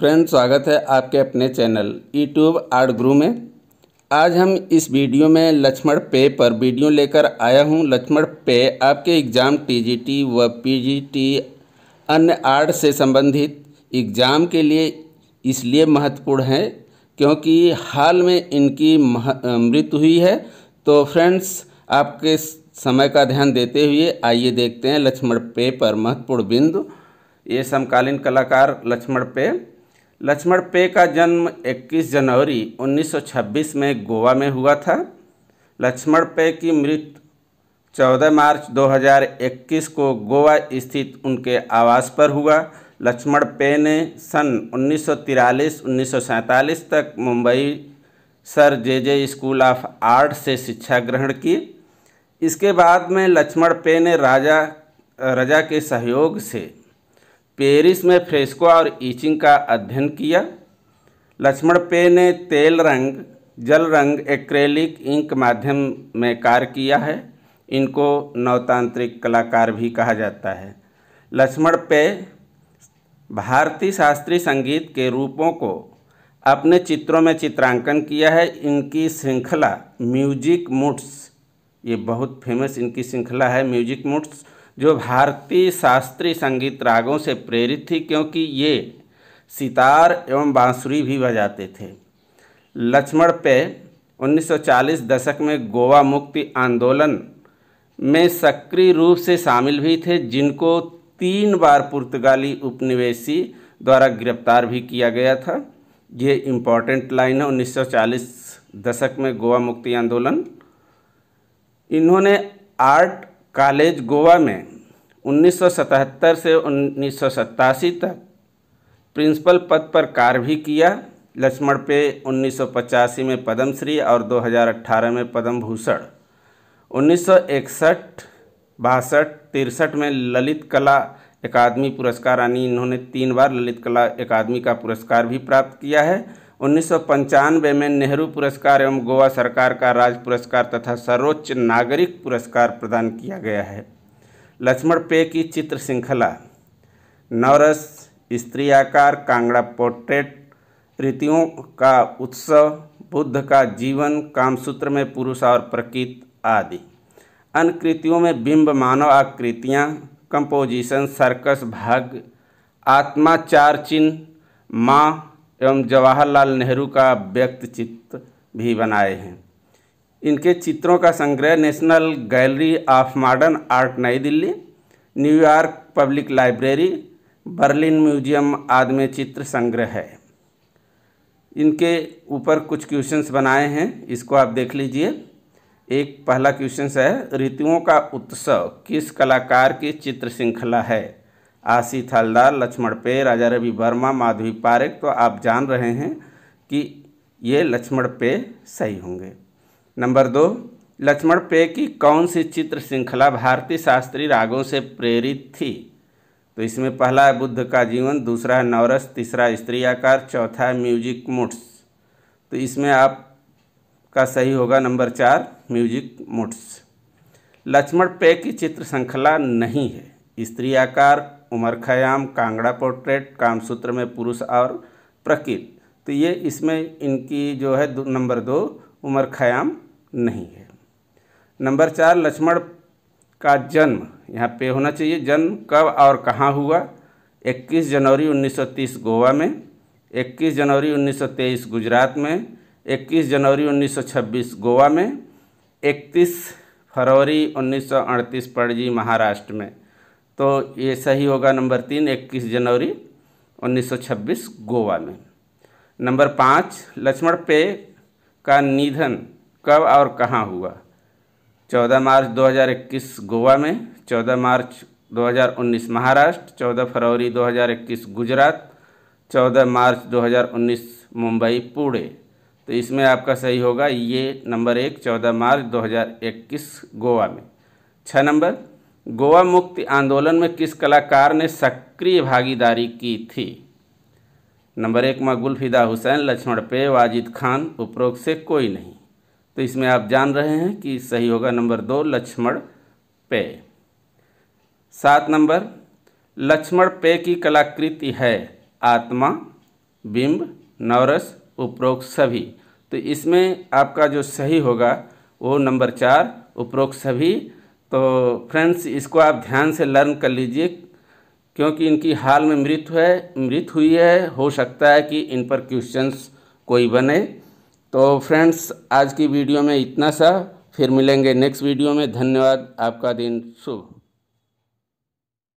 friend स्वागत है आपके अपने चैनल यूट्यूब आर्ट ग्रू में आज हम इस वीडियो में लक्ष्मण पे पर वीडियो लेकर आया हूं लक्ष्मण पे आपके एग्ज़ाम टीजीटी व पीजीटी अन्य आर्ट से संबंधित एग्ज़ाम के लिए इसलिए महत्वपूर्ण है क्योंकि हाल में इनकी मृत्यु हुई है तो फ्रेंड्स आपके समय का ध्यान देते हुए आइए देखते हैं लक्ष्मण पे पर महत्वपूर्ण बिंदु ये समकालीन कलाकार लक्ष्मण पे लक्ष्मण पे का जन्म 21 जनवरी 1926 में गोवा में हुआ था लक्ष्मण पे की मृत्यु 14 मार्च 2021 को गोवा स्थित उनके आवास पर हुआ लक्ष्मण पे ने सन 1943-1947 तक Mumbai sir J J school of art से शिक्षा ग्रहण की इसके बाद में लक्ष्मण पे ने राजा रजा के सहयोग से पेरिस में फ्रेस्को और ईचिंग का अध्ययन किया लक्ष्मण पे ने तेल रंग जल रंग एक्रेलिक इंक माध्यम में कार्य किया है इनको नवतांत्रिक कलाकार भी कहा जाता है लक्ष्मण पे भारतीय शास्त्रीय संगीत के रूपों को अपने चित्रों में चित्रांकन किया है इनकी श्रृंखला म्यूजिक मूड्स ये बहुत फेमस इनकी श्रृंखला है म्यूजिक मूड्स जो भारतीय शास्त्रीय संगीत रागों से प्रेरित थी क्योंकि ये सितार एवं बांसुरी भी बजाते थे लक्ष्मण पे 1940 दशक में गोवा मुक्ति आंदोलन में सक्रिय रूप से शामिल भी थे जिनको तीन बार पुर्तगाली उपनिवेशी द्वारा गिरफ्तार भी किया गया था ये इम्पॉर्टेंट लाइन है 1940 दशक में गोवा मुक्ति आंदोलन इन्होंने आर्ट कॉलेज गोवा में 1977 से उन्नीस तक प्रिंसिपल पद पर कार्य भी किया लक्ष्मण पे उन्नीस में पद्मश्री और 2018 में पद्म भूषण उन्नीस सौ इकसठ बासठ तिरसठ में ललित कला अकादमी पुरस्कार यानी इन्होंने तीन बार ललित कला अकादमी का पुरस्कार भी प्राप्त किया है उन्नीस में नेहरू पुरस्कार एवं गोवा सरकार का राज पुरस्कार तथा सर्वोच्च नागरिक पुरस्कार प्रदान किया गया है लक्ष्मण पे की चित्र श्रृंखला नवरस स्त्री आकार कांगड़ा पोर्ट्रेट रीतियों का उत्सव बुद्ध का जीवन कामसूत्र में पुरुष और प्रकृत आदि अन्य कृतियों में बिंब मानव आकृतियाँ कंपोजिशन सर्कस भाग आत्मा चार चिन्ह माँ एवं जवाहरलाल नेहरू का व्यक्त चित्र भी बनाए हैं इनके चित्रों का संग्रह National Gallery of Modern Art New Delhi New York Public Library Berlin Museum आदि में चित्र संग्रह है इनके ऊपर कुछ क्वेश्चंस बनाए हैं इसको आप देख लीजिए एक पहला क्वेश्चन है ऋतुओं का उत्सव किस कलाकार की चित्र श्रृंखला है आशी थलदार लक्ष्मण पे राजा रवि वर्मा माधवी पारेख तो आप जान रहे हैं कि ये लक्ष्मण पे सही होंगे नंबर दो लक्ष्मण पे की कौन सी चित्र श्रृंखला भारतीय शास्त्रीय रागों से प्रेरित थी तो इसमें पहला है बुद्ध का जीवन दूसरा है नवरस तीसरा स्त्री आकार चौथा है म्यूजिक मोट्स तो इसमें आप का सही होगा नंबर चार म्यूजिक मोट्स लक्ष्मण पे की चित्र श्रृंखला नहीं है स्त्री आकार Omar Khayyam Kangra portrait Kamasutra में पुरुष और प्रकृत तो ये इसमें इनकी जो है दो, नंबर दो उमर खयाम नहीं है नंबर चार लक्ष्मण का जन्म यहाँ पे होना चाहिए जन्म कब और कहाँ हुआ 21 जनवरी 1930 गोवा में 21 जनवरी 1923 गुजरात में 21 जनवरी 1926 गोवा में 31 फरवरी 1938 पणजी महाराष्ट्र में तो ये सही होगा नंबर तीन इक्कीस जनवरी 1926 गोवा में नंबर पाँच लक्ष्मण पे का निधन कब और कहाँ हुआ 14 मार्च 2021 गोवा में 14 मार्च 2019 महाराष्ट्र 14 फरवरी 2021 गुजरात 14 मार्च 2019 मुंबई पुणे तो इसमें आपका सही होगा ये नंबर एक 14 मार्च 2021 गोवा में छः नंबर गोवा मुक्ति आंदोलन में किस कलाकार ने सक्रिय भागीदारी की थी नंबर एक मकबुल फिदा हुसैन लक्ष्मण पे वाजिद खान उपरोक्त से कोई नहीं तो इसमें आप जान रहे हैं कि सही होगा नंबर दो लक्ष्मण पे सात नंबर लक्ष्मण पे की कलाकृति है आत्मा बिंब नवरस उपरोक्त सभी तो इसमें आपका जो सही होगा वो नंबर चार उपरोक्त सभी तो फ्रेंड्स इसको आप ध्यान से लर्न कर लीजिए क्योंकि इनकी हाल में मृत्यु है मृत हुई है हो सकता है कि इन पर क्वेश्चंस कोई बने तो फ्रेंड्स आज की वीडियो में इतना सा फिर मिलेंगे नेक्स्ट वीडियो में धन्यवाद आपका दिन शुभ